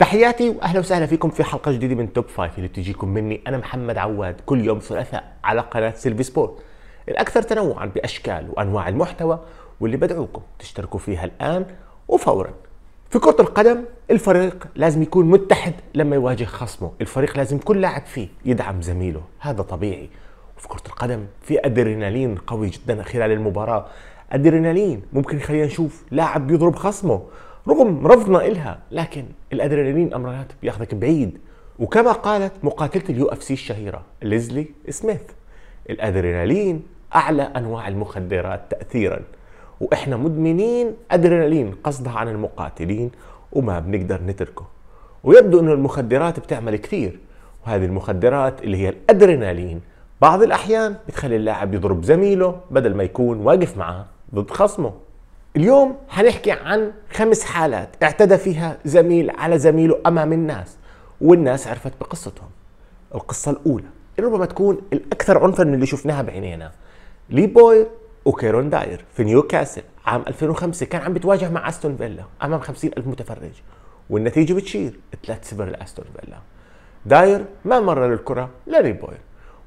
تحياتي واهلا وسهلا فيكم في حلقه جديده من توب فايف اللي بتجيكم مني انا محمد عواد كل يوم ثلاثاء على قناه سيلفي سبورت الاكثر تنوعا باشكال وانواع المحتوى واللي بدعوكم تشتركوا فيها الان وفورا في كرة القدم الفريق لازم يكون متحد لما يواجه خصمه، الفريق لازم كل لاعب فيه يدعم زميله، هذا طبيعي. وفي كرة القدم في ادرينالين قوي جدا خلال المباراة، ادرينالين ممكن يخلينا نشوف لاعب بيضرب خصمه، رغم رفضنا إلها لكن الأدرينالين أمرات بياخذك بعيد وكما قالت مقاتلة اليو اف سي الشهيرة ليزلي سميث الأدرينالين أعلى أنواع المخدرات تأثيرا وإحنا مدمنين أدرينالين قصدها عن المقاتلين وما بنقدر نتركه ويبدو أن المخدرات بتعمل كثير وهذه المخدرات اللي هي الأدرينالين بعض الأحيان بتخلي اللاعب يضرب زميله بدل ما يكون واقف معاه ضد خصمه اليوم حنحكي عن خمس حالات اعتدى فيها زميل على زميله امام الناس والناس عرفت بقصتهم القصه الاولى ربما تكون الاكثر عنفا من اللي شفناها بعينينا لي بوير وكيرون داير في نيوكاسل عام 2005 كان عم بتواجه مع استون فيلا امام 50 الف متفرج والنتيجه بتشير 3-0 لاستون فيلا داير ما مرر الكره لري بوير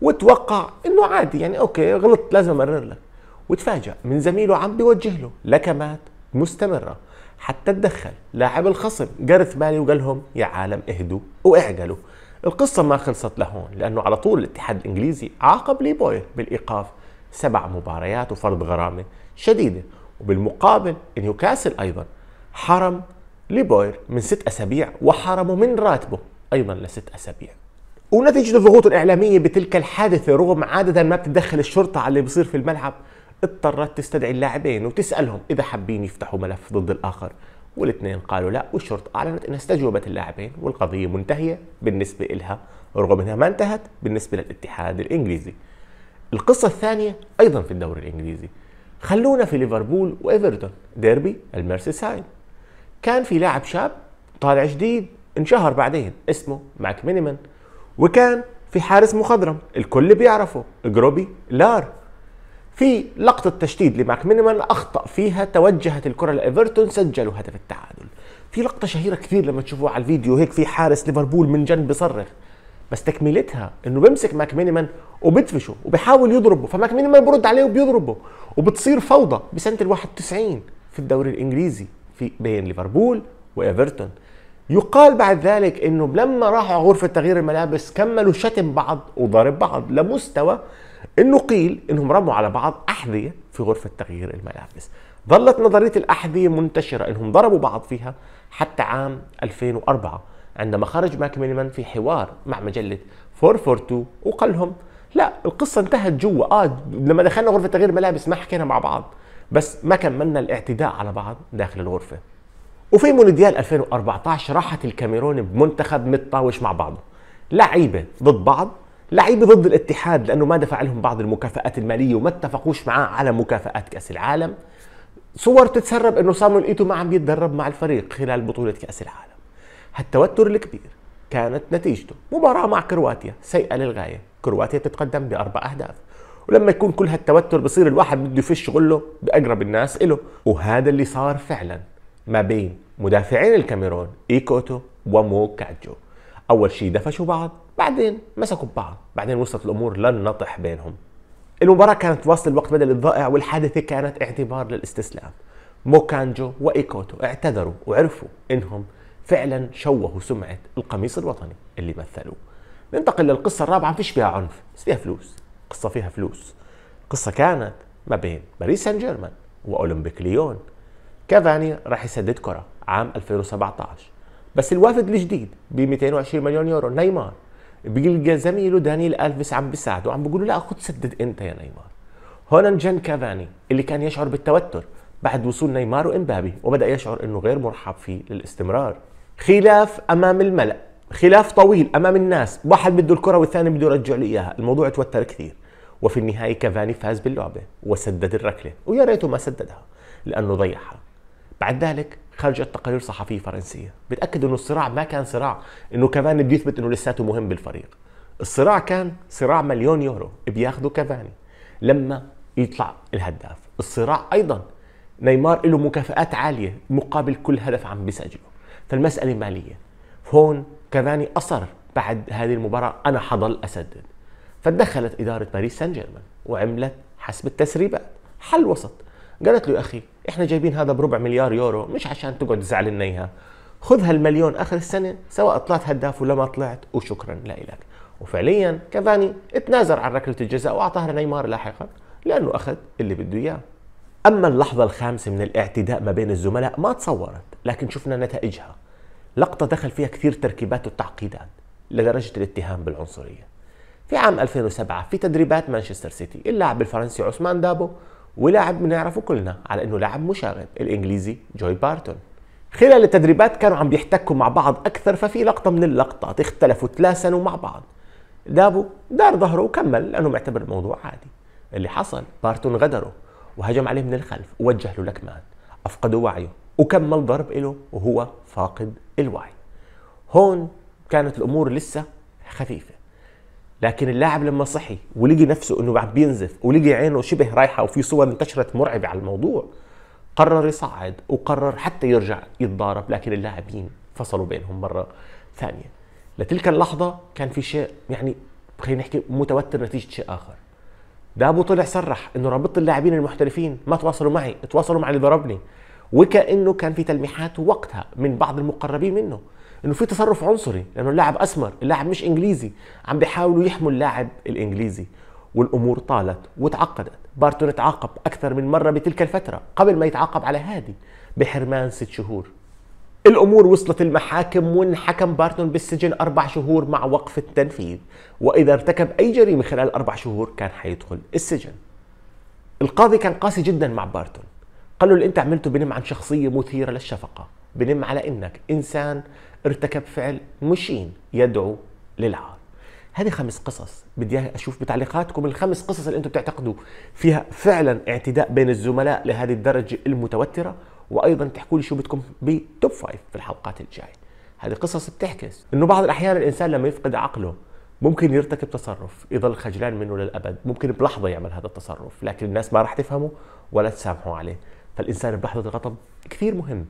وتوقع انه عادي يعني اوكي غلطت لازم امرر لك وتفاجأ من زميله عم بيوجه له لكمات مستمرة حتى تدخل لاعب الخصم جارث بالي وقال لهم يا عالم اهدوا واعقلوا القصة ما خلصت لهون لأنه على طول الاتحاد الإنجليزي عاقب ليبوي بالإيقاف سبع مباريات وفرض غرامة شديدة وبالمقابل نيوكاسل أيضا حرم ليبوير من ست أسابيع وحرمه من راتبه أيضا لست أسابيع ونتيجة الضغوط الإعلامية بتلك الحادثة رغم عادة ما بتتدخل الشرطة على اللي بصير في الملعب اضطرت تستدعي اللاعبين وتسالهم اذا حابين يفتحوا ملف ضد الاخر والاثنين قالوا لا والشرطة أعلنت أنها استجوبت اللاعبين والقضية منتهية بالنسبة لها رغم أنها ما انتهت بالنسبة للاتحاد الإنجليزي القصة الثانية أيضا في الدوري الإنجليزي خلونا في ليفربول وإيفرتون ديربي الميرسيسايد كان في لاعب شاب طالع جديد انشهر بعدين اسمه ماك مينيمان وكان في حارس مخضرم الكل بيعرفه جروبي لار في لقطة تشديد لماك مينيمان أخطأ فيها توجهت الكرة لإيفرتون سجلوا هدف التعادل في لقطة شهيرة كثير لما تشوفوها على الفيديو هيك في حارس ليفربول من جنب بصرخ بس تكملتها انه بيمسك ماك مينيمان وبدفشه وبحاول يضربه فماك مينيمان برد عليه وبيضربه وبتصير فوضى بسنة ال 91 في الدوري الإنجليزي في بين ليفربول وإيفرتون يقال بعد ذلك انه لما راحوا غرفة تغيير الملابس كملوا شتم بعض وضرب بعض لمستوى انه قيل انهم رموا على بعض احذيه في غرفه تغيير الملابس ظلت نظريه الاحذيه منتشره انهم ضربوا بعض فيها حتى عام 2004 عندما خرج ماك مينيمان في حوار مع مجله 442 وقال لهم لا القصه انتهت جوا اه لما دخلنا غرفه تغيير الملابس ما حكينا مع بعض بس ما كملنا الاعتداء على بعض داخل الغرفه وفي مونديال 2014 راحت الكاميرون بمنتخب متطاوش مع بعضه لعيبه ضد بعض لعيبه ضد الاتحاد لانه ما دفع لهم بعض المكافآت الماليه وما اتفقوش معاه على مكافآت كاس العالم صور تتسرب انه صامويل ايتو ما عم يتدرب مع الفريق خلال بطوله كاس العالم هالتوتر الكبير كانت نتيجته مباراة مع كرواتيا سيئة للغاية كرواتيا بتتقدم بأربع أهداف ولما يكون كل هالتوتر بصير الواحد بده يفش غله بأقرب الناس إله وهذا اللي صار فعلا ما بين مدافعين الكاميرون إيكوتو ومو كاجو اول شيء دفشوا بعض بعدين مسكوا ببعض بعدين وصلت الامور للنطح بينهم المباراة كانت واصل الوقت بدل الضائع والحادثة كانت اعتبار للاستسلام موكانجو وإيكوتو اعتذروا وعرفوا إنهم فعلا شوهوا سمعة القميص الوطني اللي مثلوه ننتقل للقصة الرابعة ما فيش فيها عنف بس فيها فلوس قصة فيها فلوس قصة كانت ما بين باريس سان جيرمان وأولمبيك ليون كافاني راح يسدد كرة عام 2017 بس الوافد الجديد ب 220 مليون يورو نيمار بيلقى زميله دانيل الفيس عم بيساعده وعم بيقول له لا خذ سدد انت يا نيمار هون جن كافاني اللي كان يشعر بالتوتر بعد وصول نيمار وامبابي وبدا يشعر انه غير مرحب فيه للاستمرار خلاف امام الملأ خلاف طويل امام الناس واحد بده الكره والثاني بده يرجع له اياها الموضوع توتر كثير وفي النهايه كافاني فاز باللعبه وسدد الركله ويا ريته ما سددها لانه ضيعها بعد ذلك خرجت تقارير صحفيه فرنسيه بتاكد انه الصراع ما كان صراع انه كافاني بده يثبت انه لساته مهم بالفريق الصراع كان صراع مليون يورو بياخذوا كافاني لما يطلع الهداف الصراع ايضا نيمار له مكافآت عاليه مقابل كل هدف عم بيسجله فالمساله ماليه هون كافاني اصر بعد هذه المباراه انا حضل اسدد فتدخلت اداره باريس سان جيرمان وعملت حسب التسريبات حل وسط قالت له يا اخي احنا جايبين هذا بربع مليار يورو مش عشان تقعد تزعل لنا اياها خذ هالمليون اخر السنه سواء طلعت هداف ولا ما طلعت وشكرا لا وفعليا كافاني تنازل عن ركله الجزاء واعطاها لنيمار لاحقا لانه اخذ اللي بده اياه اما اللحظه الخامسه من الاعتداء ما بين الزملاء ما تصورت لكن شفنا نتائجها لقطه دخل فيها كثير تركيبات وتعقيدات لدرجه الاتهام بالعنصريه في عام 2007 في تدريبات مانشستر سيتي اللاعب الفرنسي عثمان دابو ولاعب بنعرفه كلنا على انه لاعب مشاغب الانجليزي جوي بارتون خلال التدريبات كانوا عم بيحتكوا مع بعض اكثر ففي لقطه من اللقطات اختلفوا تلاسنوا مع بعض دابو دار ظهره وكمل لانه معتبر الموضوع عادي اللي حصل بارتون غدره وهجم عليه من الخلف ووجه له لكمات افقدوا وعيه وكمل ضرب له وهو فاقد الوعي هون كانت الامور لسه خفيفه لكن اللاعب لما صحي ولقي نفسه انه عم بينزف ولقي عينه شبه رايحه وفي صور انتشرت مرعبه على الموضوع قرر يصعد وقرر حتى يرجع يتضارب لكن اللاعبين فصلوا بينهم مره ثانيه لتلك اللحظه كان في شيء يعني خلينا نحكي متوتر نتيجه شيء اخر دابو طلع صرح انه رابطه اللاعبين المحترفين ما تواصلوا معي تواصلوا مع اللي ضربني وكانه كان في تلميحات وقتها من بعض المقربين منه انه في تصرف عنصري لانه اللاعب اسمر اللاعب مش انجليزي عم بيحاولوا يحموا اللاعب الانجليزي والامور طالت وتعقدت بارتون تعاقب اكثر من مره بتلك الفتره قبل ما يتعاقب على هادي بحرمان ست شهور الامور وصلت المحاكم وانحكم بارتون بالسجن اربع شهور مع وقف التنفيذ واذا ارتكب اي جريمه خلال اربع شهور كان حيدخل السجن القاضي كان قاسي جدا مع بارتون قال له اللي انت عملته بنم عن شخصيه مثيره للشفقه بنم على انك انسان ارتكب فعل مشين يدعو للعار هذه خمس قصص بدي اشوف بتعليقاتكم الخمس قصص اللي انتم بتعتقدوا فيها فعلا اعتداء بين الزملاء لهذه الدرجه المتوتره وايضا تحكوا لي شو بدكم بتوب فايف في الحلقات الجايه هذه قصص بتعكس انه بعض الاحيان الانسان لما يفقد عقله ممكن يرتكب تصرف يضل خجلان منه للابد ممكن بلحظه يعمل هذا التصرف لكن الناس ما راح تفهمه ولا تسامحه عليه فالانسان بلحظه الغضب كثير مهم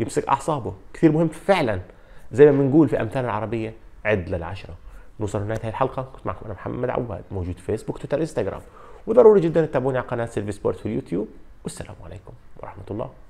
يمسك اعصابه كثير مهم فعلا زي ما بنقول في امثال العربيه عد للعشره نوصل لنهايه هذه الحلقه كنت معكم انا محمد عواد موجود في فيسبوك تويتر انستغرام وضروري جدا تتابعوني على قناه سيلفي سبورت في اليوتيوب والسلام عليكم ورحمه الله